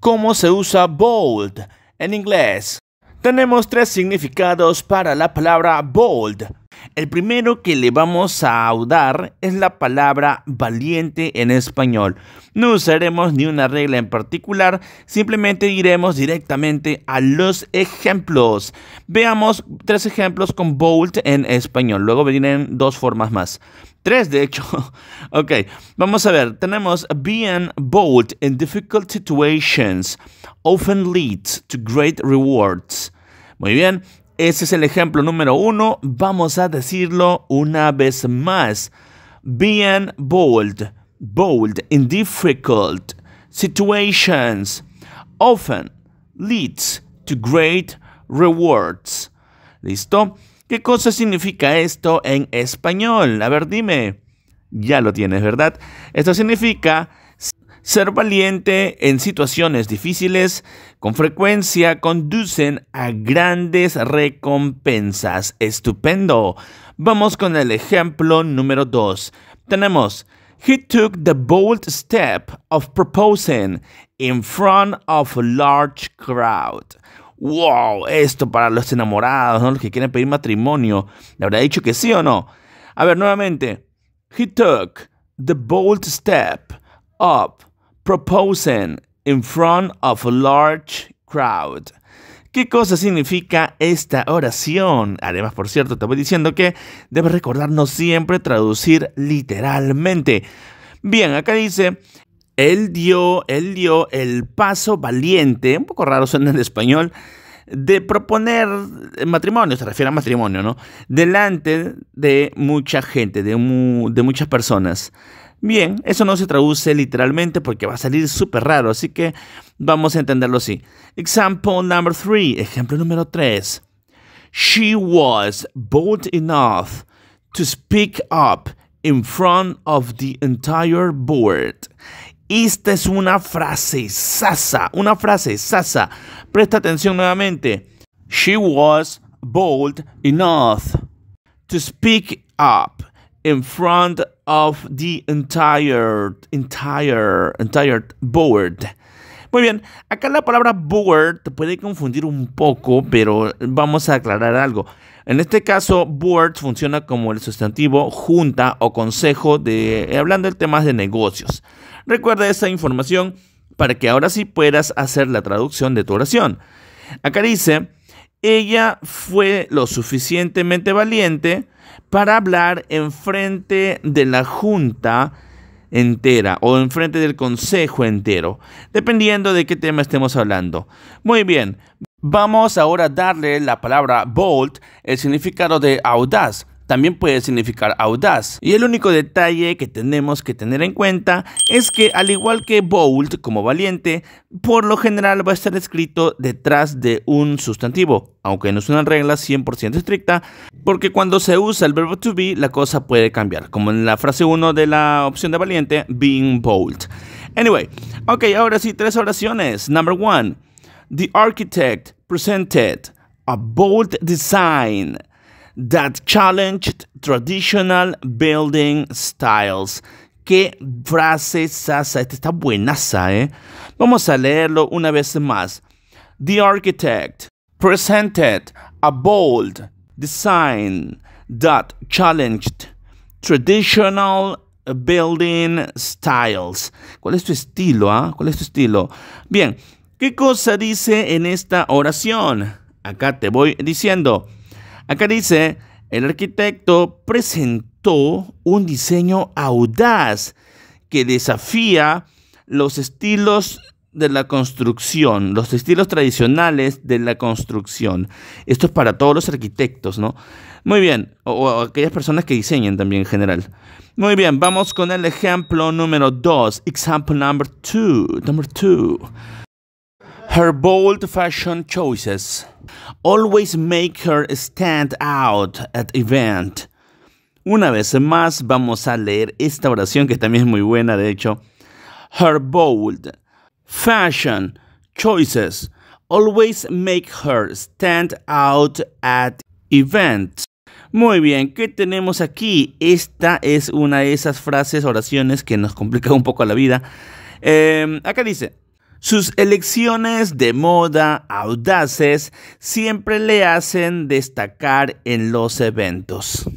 ¿Cómo se usa bold en inglés? Tenemos tres significados para la palabra bold. El primero que le vamos a audar es la palabra valiente en español. No usaremos ni una regla en particular, simplemente iremos directamente a los ejemplos. Veamos tres ejemplos con bold en español, luego vienen dos formas más. Tres, de hecho. ok, vamos a ver. Tenemos being bold in difficult situations often leads to great rewards. Muy bien, ese es el ejemplo número uno. Vamos a decirlo una vez más. Being bold, bold in difficult situations often leads to great rewards. ¿Listo? ¿Qué cosa significa esto en español? A ver, dime. Ya lo tienes, ¿verdad? Esto significa ser valiente en situaciones difíciles con frecuencia conducen a grandes recompensas. Estupendo. Vamos con el ejemplo número 2. Tenemos, He took the bold step of proposing in front of a large crowd. Wow, esto para los enamorados, ¿no? los que quieren pedir matrimonio. ¿Le habrá dicho que sí o no? A ver, nuevamente. He took the bold step up Proposen in front of a large crowd. ¿Qué cosa significa esta oración? Además, por cierto, te voy diciendo que debes recordarnos siempre traducir literalmente. Bien, acá dice, él dio, él dio el paso valiente, un poco raro suena en español, de proponer eh, matrimonio, se refiere a matrimonio, ¿no? Delante de mucha gente, de, muchas personas. Bien, eso no se traduce literalmente porque va a salir súper raro, así que vamos a entenderlo así. Example number three, ejemplo número 3. She was bold enough to speak up in front of the entire board. Esta es una frase sasa, una frase sasa. Presta atención nuevamente. She was bold enough to speak up in front of the entire, entire, entire board. Muy bien, acá la palabra board te puede confundir un poco, pero vamos a aclarar algo. En este caso, board funciona como el sustantivo junta o consejo de hablando del tema de negocios. Recuerda esta información para que ahora sí puedas hacer la traducción de tu oración. Acá dice, ella fue lo suficientemente valiente para hablar en frente de la junta entera o en frente del consejo entero, dependiendo de qué tema estemos hablando. Muy bien, vamos ahora a darle la palabra bold, el significado de audaz también puede significar audaz. Y el único detalle que tenemos que tener en cuenta es que al igual que bold como valiente, por lo general va a estar escrito detrás de un sustantivo, aunque no es una regla 100% estricta, porque cuando se usa el verbo to be, la cosa puede cambiar, como en la frase 1 de la opción de valiente, being bold. Anyway, ok, ahora sí, tres oraciones. Number one, the architect presented a bold design that challenged traditional building styles. Qué frase sasa, esta está buenaza, ¿eh? Vamos a leerlo una vez más. The architect presented a bold design that challenged traditional building styles. ¿Cuál es tu estilo? Ah? ¿Cuál es tu estilo? Bien, ¿qué cosa dice en esta oración? Acá te voy diciendo. Acá dice, el arquitecto presentó un diseño audaz que desafía los estilos de la construcción, los estilos tradicionales de la construcción. Esto es para todos los arquitectos, ¿no? Muy bien, o, aquellas personas que diseñan también en general. Muy bien, vamos con el ejemplo número dos. example number two. number 2. Her bold fashion choices always make her stand out at event. Una vez más vamos a leer esta oración que también es muy buena, de hecho. Her bold fashion choices always make her stand out at event. Muy bien, ¿qué tenemos aquí? Esta es una de esas frases, oraciones que nos complica un poco la vida. Em, acá dice, sus elecciones de moda audaces siempre le hacen destacar en los eventos.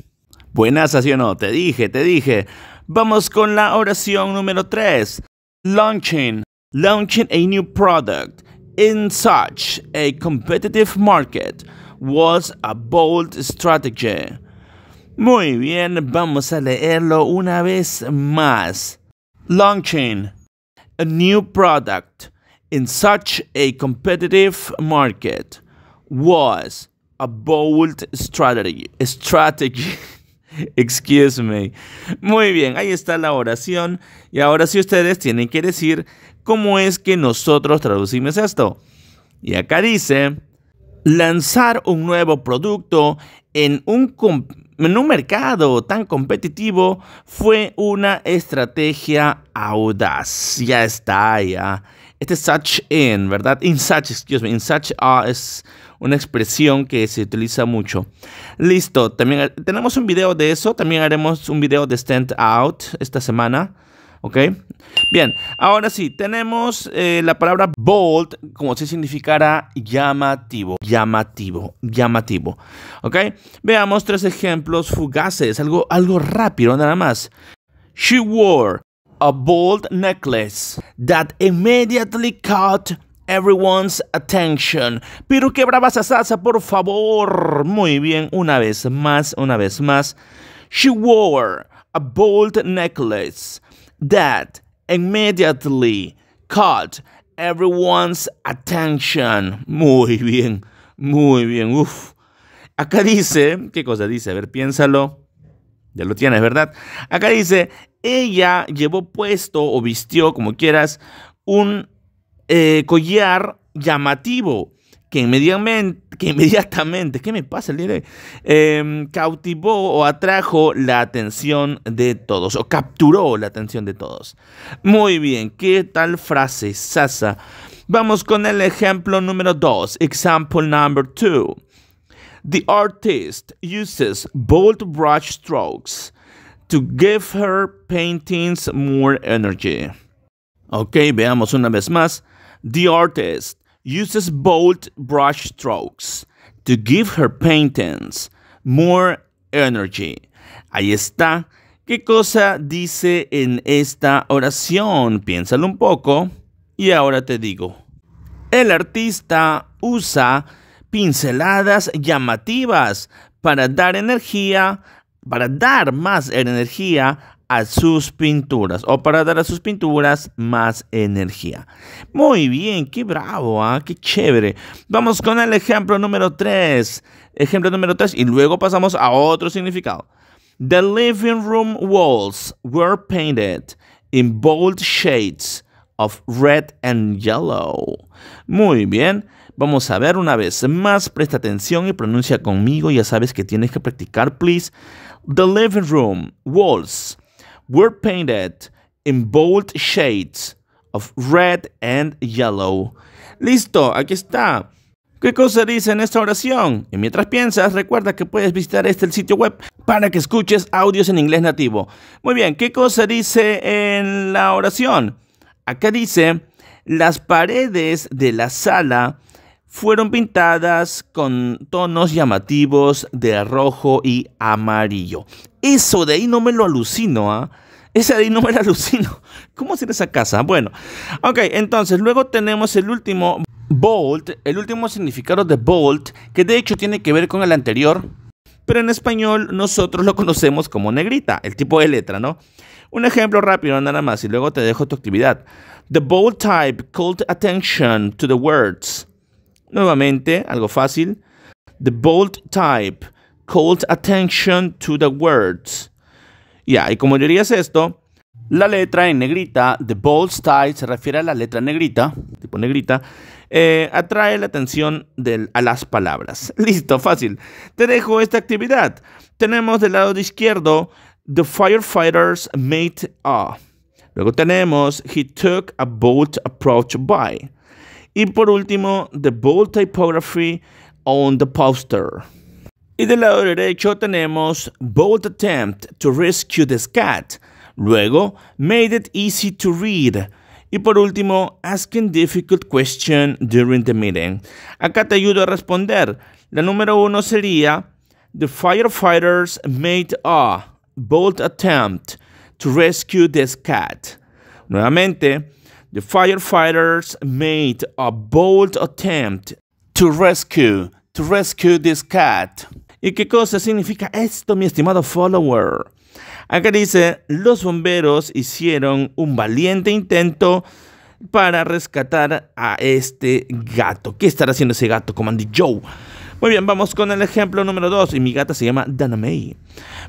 Buenas, así o no, te dije, te dije. Vamos con la oración número 3. Launching, launching a new product in such a competitive market was a bold strategy. Muy bien, vamos a leerlo una vez más. Launching a new product in such a competitive market was a bold strategy. Strategy. Excuse me. Muy bien, ahí está la oración. Y ahora sí ustedes tienen que decir cómo es que nosotros traducimos esto. Y acá dice, lanzar un nuevo producto en un, en un mercado tan competitivo fue una estrategia audaz. Ya está, ya. Este such in, ¿verdad? In such, excuse me, in such a es una expresión que se utiliza mucho. Listo, también tenemos un video de eso, también haremos un video de stand out esta semana. ¿ok? Bien, ahora sí, tenemos eh, la palabra bold como si significara llamativo, llamativo, llamativo, ¿ok? Veamos tres ejemplos fugaces, algo, algo rápido nada más. She wore a bold necklace that immediately caught everyone's attention. Pero quebraba por favor. Muy bien, una vez más, una vez más. She wore a bold necklace that immediately caught everyone's attention. Muy bien, muy bien. Uf. Acá dice, ¿qué cosa dice? A ver, piénsalo. Ya lo tienes, ¿verdad? Acá dice, ella llevó puesto o vistió, como quieras, un eh, collar llamativo que inmediatamente, que inmediatamente, ¿qué me pasa el em, cautivó o atrajo la atención de todos, o capturó la atención de todos. Muy bien, ¿qué tal frase, Sasa? Vamos con el ejemplo número dos. example number two. The artist uses bold brush strokes to give her paintings more energy. Ok, veamos una vez más. The artist uses bold brush strokes to give her paintings more energy. Ahí está. ¿Qué cosa dice en esta oración? Piénsalo un poco y ahora te digo. El artista usa pinceladas llamativas para dar energía para dar más energía a sus pinturas o para dar a sus pinturas más energía. Muy bien, qué bravo, ¿ah? qué chévere. Vamos con el ejemplo número 3. Ejemplo número 3 y luego pasamos a otro significado. The living room walls were painted in bold shades of red and yellow. Muy bien. Vamos a ver una vez más, presta atención y pronuncia conmigo, ya sabes que tienes que practicar, please. The living room walls were painted in bold shades of red and yellow. Listo, aquí está. ¿Qué cosa dice en esta oración? Y mientras piensas, recuerda que puedes visitar este sitio web para que escuches audios en inglés nativo. Muy bien, ¿qué cosa dice en la oración? Acá dice, las paredes de la sala fueron pintadas con tonos llamativos de rojo y amarillo. Eso de ahí no me lo alucino, ¿ah? Ese de ahí no me lo alucino. ¿Cómo es esa casa? Bueno, ok, entonces luego tenemos el último bolt, el último significado de bolt, que de hecho tiene que ver con el anterior, pero en español nosotros lo conocemos como negrita, el tipo de letra, ¿no? Un ejemplo rápido nada más y luego te dejo tu actividad. The bold type called attention to the words Nuevamente, algo fácil. The bold type calls attention to the words. Ya, y como dirías esto, la letra en negrita, the bold type se refiere a la letra negrita, tipo negrita, eh, atrae la atención a las palabras. Listo, fácil. Te dejo esta actividad. Tenemos del lado izquierdo, The firefighters made a. Luego tenemos, He took a bold approach by. Y por último, The Bold Typography on the Poster. Y del lado derecho tenemos Bold Attempt to Rescue the cat. Luego, Made It Easy to Read. Y por último, Asking Difficult Question During the Meeting. Acá te ayudo a responder. La número uno sería The firefighters made a bold attempt to rescue this cat. Nuevamente, the firefighters made a bold attempt to rescue, to rescue this cat. ¿Y qué cosa significa esto, mi estimado follower? Acá dice, los bomberos hicieron un valiente intento para rescatar a este gato. ¿Qué estará haciendo ese gato, Comandy Joe? Muy bien, vamos con el ejemplo número 2. Y mi gata se llama Dana May.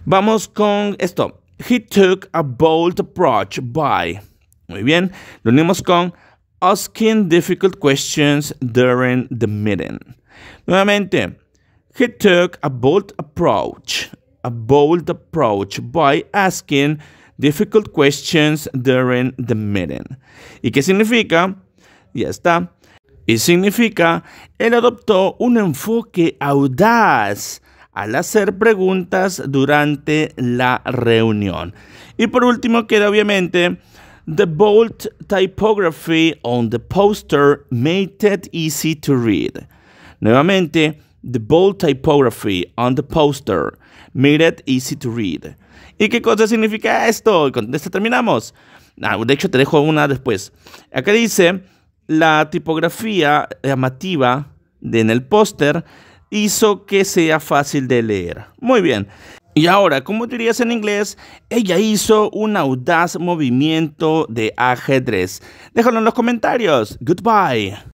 Vamos con esto. He took a bold approach by muy bien, lo unimos con asking difficult questions during the meeting. Nuevamente, he took a bold approach, a bold approach by asking difficult questions during the meeting. ¿Y qué significa? Ya está. Y significa, él adoptó un enfoque audaz al hacer preguntas durante la reunión. Y por último queda obviamente The bold typography on the poster made it easy to read. Nuevamente, the bold typography on the poster made it easy to read. ¿Y qué cosa significa esto? con terminamos. Ah, de hecho, te dejo una después. Acá dice, la tipografía llamativa en el póster hizo que sea fácil de leer. Muy bien. Y ahora, como dirías en inglés, ella hizo un audaz movimiento de ajedrez. Déjalo en los comentarios. Goodbye.